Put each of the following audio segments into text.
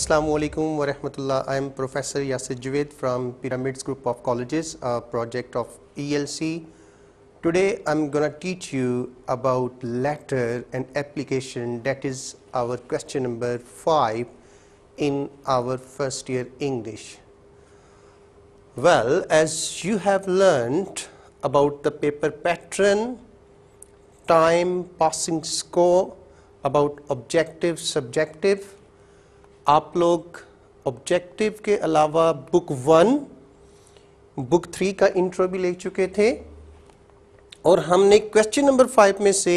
Assalamu alaikum wa rahmatullah. I am Professor Yasir Javed from Pyramids Group of Colleges, a project of ELC. Today I'm going to teach you about letter and application that is our question number 5 in our first year English. Well, as you have learned about the paper pattern, time, passing score, about objective, subjective, आप लोग objective के अलावा book one book three का intro भी ले चुके थे और हमने क्वेश्चन नंबर फाइव में से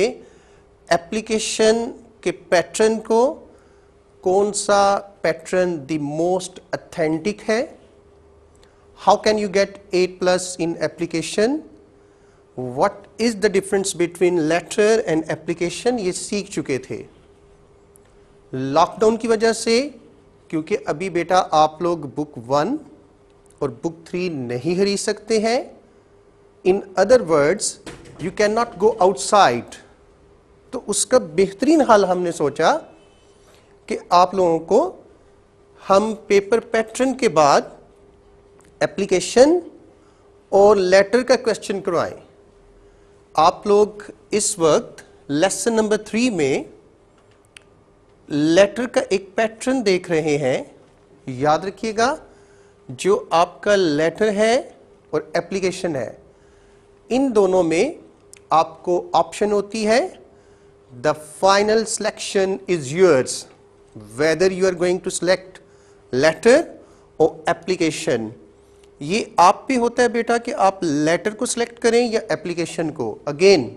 एप्लीकेशन के पैटर्न को कौन सा पैटर्न द मोस्ट अथेंटिक है how can you get at plus in application what is the difference between letter and application ये सीख चुके थे लॉकडाउन की वजह से क्योंकि अभी बेटा आप लोग बुक वन और बुक थ्री नहीं खरीद सकते हैं in other words you can not go outside तो उसका बेहतरीन हल हमने सोचा कि आप लोगों को हम पेपर पैटर्न के बाद एप्लीकेशन और लेटर का क्वेश्चन करवाएं आप लोग इस वक्त लेसन नंबर थ्री में लेटर का एक पैटर्न देख रहे हैं याद रखिएगा जो आपका लेटर है और एप्लीकेशन है इन दोनों में आपको ऑप्शन होती है the final selection is yours whether you are going to select letter और एप्लीकेशन ये आप पे होता है बेटा कि आप लेटर को सिलेक्ट करें या एप्लीकेशन को again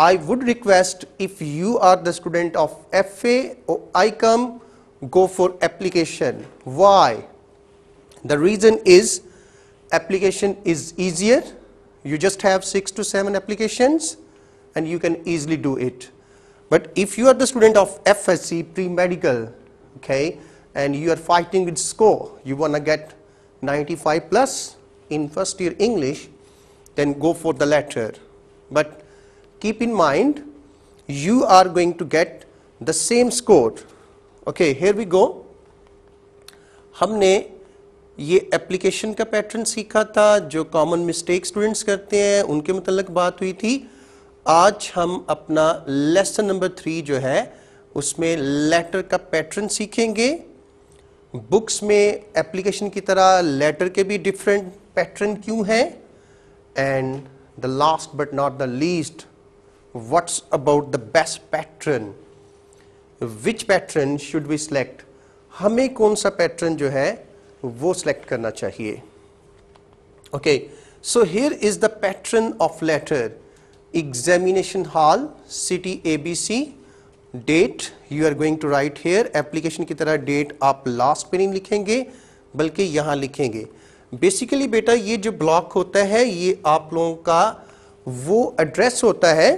I would request if you are the student of FA or ICOM, go for application. Why? The reason is application is easier. You just have 6 to 7 applications and you can easily do it. But if you are the student of FSC pre-medical, okay, and you are fighting with score, you want to get 95 plus in first year English, then go for the latter. But keep in mind you are going to get the same score okay here we go हमने ये application का pattern सीखा था जो common mistake students करते हैं उनके मतलब बात हुई थी आज हम अपना लेसन नंबर थ्री जो है उसमें लेटर का पैटर्न सीखेंगे बुक्स में एप्लीकेशन की तरह लेटर के भी डिफरेंट पैटर्न क्यों हैं and the last but not the least what's about the best pattern which pattern should we select हमें कौन सा पैटर्न जो है वो select करना चाहिए okay so here is the pattern of letter examination hall city ABC date you are going to write here application की तरह डेट आप लास्ट पे नहीं लिखेंगे बल्कि यहां लिखेंगे बेसिकली बेटा ये जो ब्लॉक होता है ये आप लोगों का वो एड्रेस होता है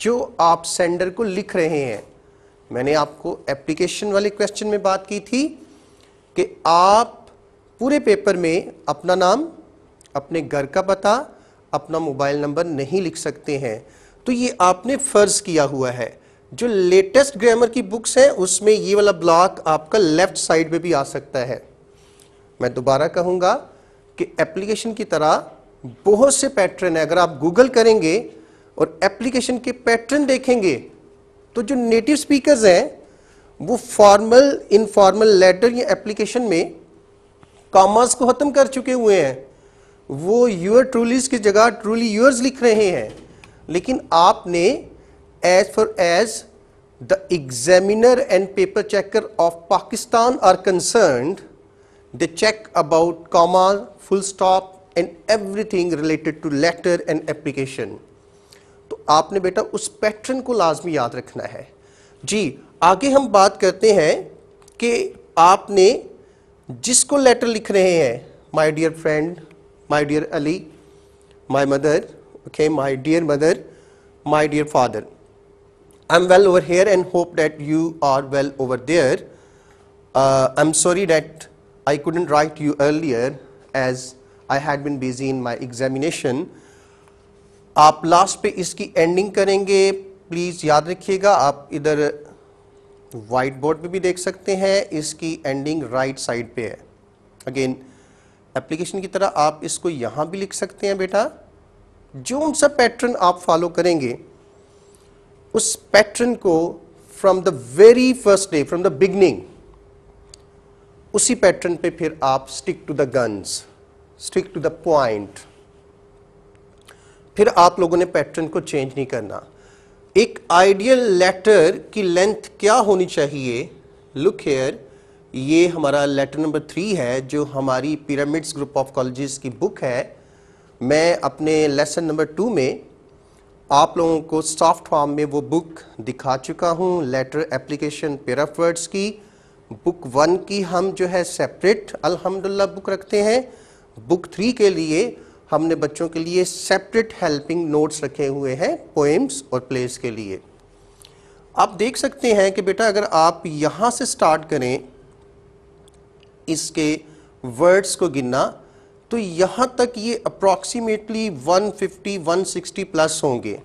जो आप सेंडर को लिख रहे हैं मैंने आपको एप्लीकेशन वाले क्वेश्चन में बात की थी कि आप पूरे पेपर में अपना नाम अपने घर का पता अपना मोबाइल नंबर नहीं लिख सकते हैं तो ये आपने फ़र्ज़ किया हुआ है जो लेटेस्ट ग्रामर की बुक्स हैं उसमें ये वाला ब्लॉक आपका लेफ़्ट साइड में भी आ सकता है मैं दोबारा कहूँगा कि एप्लीकेशन की तरह बहुत से पैटर्न है अगर आप गूगल करेंगे और एप्लीकेशन के पैटर्न देखेंगे तो जो नेटिव स्पीकर्स हैं वो फॉर्मल इनफॉर्मल लेटर या एप्लीकेशन में कॉमर्स को खत्म कर चुके हुए हैं वो यूर ट्रूलीज की जगह ट्रूली यूर्स लिख रहे हैं लेकिन आपने as far as the examiner and paper checker of Pakistan are concern the check about comma full stop and everything related to letter and application आपने बेटा उस पैटर्न को लाजमी याद रखना है जी आगे हम बात करते हैं कि आपने जिसको लेटर लिख रहे हैं my dear friend my dear Ali my mother okay my dear mother my dear father I am well over here and hope that you are well over there I am sorry that I couldn't write you earlier as I had been busy in my examination आप last पे इसकी ending करेंगे please याद रखिएगा आप इधर white board पे भी देख सकते हैं इसकी एंडिंग राइट साइड पे है अगेन एप्लीकेशन की तरह आप इसको यहाँ भी लिख सकते हैं बेटा जो सब पैटर्न आप फॉलो करेंगे उस पैटर्न को from the very first day from the beginning उसी पैटर्न पे फिर आप stick to the guns stick to the point फिर आप लोगों ने पैटर्न को चेंज नहीं करना एक आइडियल लेटर की लेंथ क्या होनी चाहिए लुक हेयर ये हमारा लेटर नंबर थ्री है जो हमारी पिरामिड्स ग्रुप ऑफ कॉलेजेस की बुक है मैं अपने लेसन नंबर टू में आप लोगों को सॉफ्ट फॉर्म में वो बुक दिखा चुका हूँ लेटर एप्लीकेशन पेराफर्ड्स की बुक वन की हम जो है सेपरेट अल्हम्दुलिल्लाह बुक रखते हैं बुक थ्री के लिए हमने बच्चों के लिए सेपरेट हेल्पिंग नोट्स रखे हुए हैं पोएम्स और प्लेस के लिए आप देख सकते हैं कि बेटा अगर आप यहाँ से स्टार्ट करें इसके वर्ड्स को गिनना तो यहाँ तक ये अप्रॉक्सीमेटली 150, 160 प्लस होंगे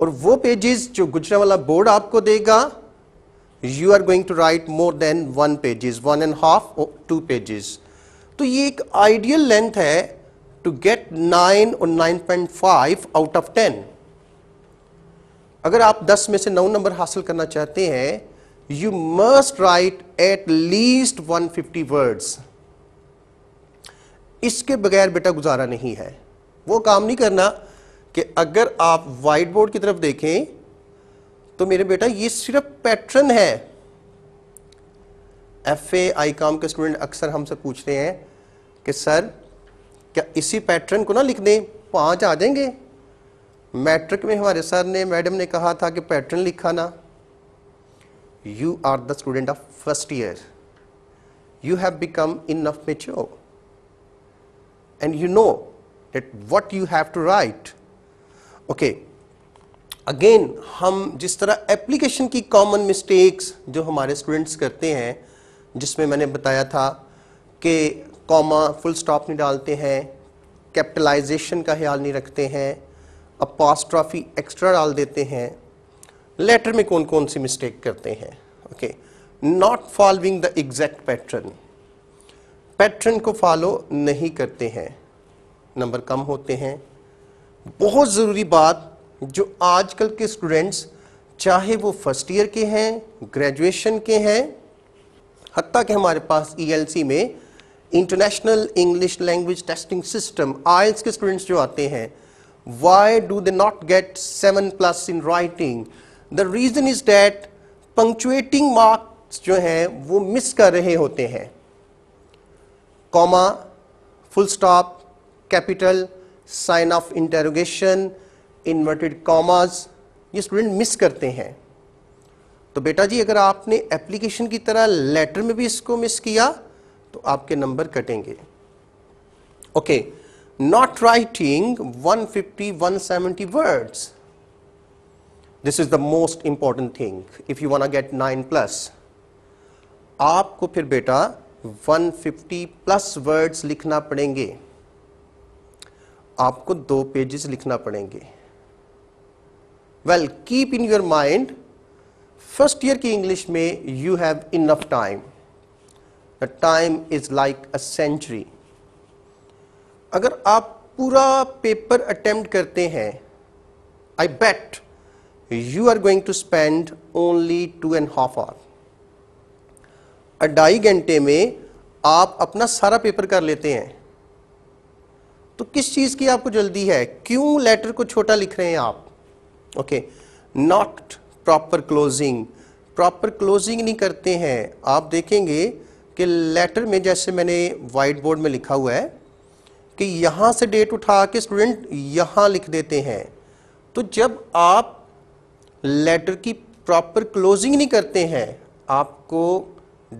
और वो पेजेस जो गुजरा वाला बोर्ड आपको देगा you are going to write more than one pages one and half two pages तो ये एक आइडियल लेंथ है टू गेट 9 और 9.5 आउट ऑफ 10 अगर आप 10 में से 9 नंबर हासिल करना चाहते हैं you must write at least 150 words इसके बगैर बेटा गुजारा नहीं है वो काम नहीं करना कि अगर आप वाइट बोर्ड की तरफ देखें तो मेरे बेटा ये सिर्फ पैटर्न है एफ ए आई काम के स्टूडेंट अक्सर हमसे पूछते हैं कि सर क्या इसी पैटर्न को ना लिख दें पाँच आ जाएंगे मैट्रिक में हमारे सर ने मैडम ने कहा था कि पैटर्न लिखा ना you are the student of first year you have become in enough mature and you know that what you have to write okay again हम जिस तरह एप्लीकेशन की कॉमन मिस्टेक्स जो हमारे स्टूडेंट्स करते हैं जिसमें मैंने बताया था कि कॉमा फुल स्टॉप नहीं डालते हैं कैपिटलाइजेशन का ख्याल नहीं रखते हैं अपास्ट्राफी एक्स्ट्रा डाल देते हैं लेटर में कौन कौन सी मिस्टेक करते हैं okay not following the exact pattern pattern को फॉलो नहीं करते हैं नंबर कम होते हैं बहुत ज़रूरी बात जो आजकल के स्टूडेंट्स चाहे वो फर्स्ट ईयर के हैं ग्रेजुएशन के हैं हती कि हमारे पास सी e में international English language testing system IELTS के स्टूडेंट्स जो आते हैं why do they not get seven plus in writing the reason is that punctuating marks जो हैं वो मिस कर रहे होते हैं comma full stop capital sign of interrogation inverted commas ये स्टूडेंट मिस करते हैं तो बेटा जी अगर आपने एप्लीकेशन की तरह लेटर में भी इसको मिस किया तो आपके नंबर कटेंगे okay not writing 150 170 words this is the most important thing if you wanna get nine plus आपको फिर बेटा 150 प्लस वर्ड्स लिखना पड़ेंगे आपको दो पेजेस लिखना पड़ेंगे well keep in your mind first year की इंग्लिश में you have enough time time is like a century अगर आप पूरा पेपर अटेम्प्ट करते हैं I bet you are going to spend only two and half hour अढ़ाई घंटे में आप अपना सारा पेपर कर लेते हैं तो किस चीज़ की आपको जल्दी है क्यों लेटर को छोटा लिख रहे हैं आप okay not proper closing proper closing नहीं करते हैं आप देखेंगे कि लेटर में जैसे मैंने वाइट बोर्ड में लिखा हुआ है कि यहाँ से डेट उठा के स्टूडेंट यहाँ लिख देते हैं तो जब आप लेटर की प्रॉपर क्लोजिंग नहीं करते हैं आपको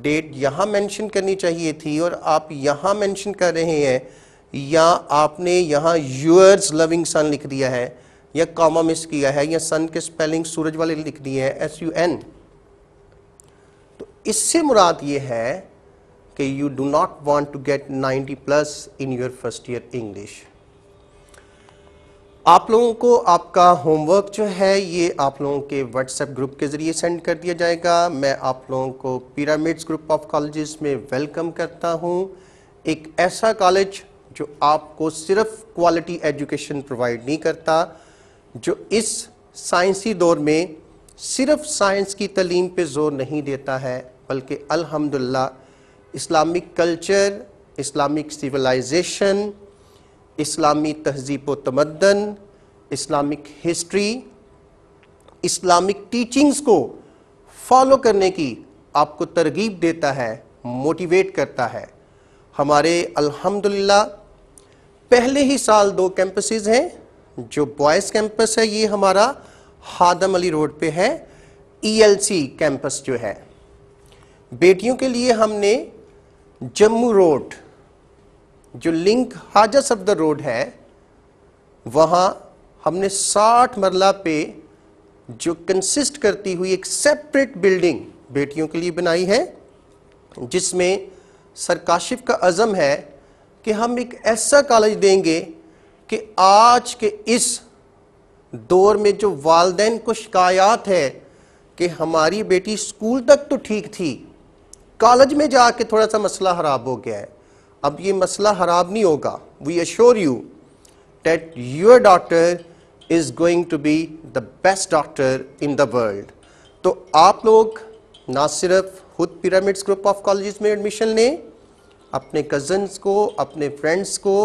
डेट यहाँ मेंशन करनी चाहिए थी और आप यहाँ मेंशन कर रहे हैं या आपने यहाँ यूर्स लविंग सन लिख दिया है या कॉमा मिस किया है या सन के स्पेलिंग सूरज वाले लिख दिए हैं एस यू एन तो इससे मुराद ये है कि you do not want to get 90 plus in your first year English आप लोगों को आपका होमवर्क जो है ये आप लोगों के व्हाट्सएप ग्रुप के ज़रिए सेंड कर दिया जाएगा मैं आप लोगों को पिरामिड्स ग्रुप ऑफ कॉलेजेस में वेलकम करता हूँ एक ऐसा कॉलेज जो आपको सिर्फ क्वालिटी एजुकेशन प्रोवाइड नहीं करता जो इस साइंसी दौर में सिर्फ साइंस की तलीम पे जोर नहीं देता है बल्कि अल्हम्दुलिल्लाह इस्लामिक कल्चर इस्लामिक सिविलाइजेशन इस्लामी तहजीब व तमदन इस्लामिक हिस्ट्री इस्लामिक टीचिंग्स को फॉलो करने की आपको तरगीब देता है मोटिवेट करता है हमारे अल्हम्दुलिल्लाह पहले ही साल दो कैंपसेस हैं जो बॉयज़ कैंपस है ये हमारा हादम अली रोड पे है ईएलसी e कैंपस जो है बेटियों के लिए हमने जम्मू रोड जो लिंक हाजा द रोड है वहाँ हमने 60 मरला पे जो कंसिस्ट करती हुई एक सेपरेट बिल्डिंग बेटियों के लिए बनाई है जिसमें सरकाशिफ का अज़म है कि हम एक ऐसा कॉलेज देंगे कि आज के इस दौर में जो वालदेन को शिकायत है कि हमारी बेटी स्कूल तक तो ठीक थी कॉलेज में जाके थोड़ा सा मसला ख़राब हो गया है अब ये मसला ख़राब नहीं होगा we assure you that your doctor is going to be the best doctor in the world तो आप लोग ना सिर्फ खुद पिरामिड्स ग्रुप ऑफ कॉलेज में एडमिशन लें अपने कज़न्स को अपने फ्रेंड्स को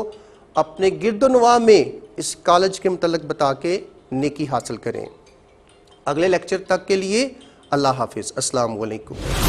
अपने गिरदनवा में इस कॉलेज के मतलब बता के नेकी हासिल करें अगले लेक्चर तक के लिए अल्लाह हाफिज़ अस्सलाम वालेकुम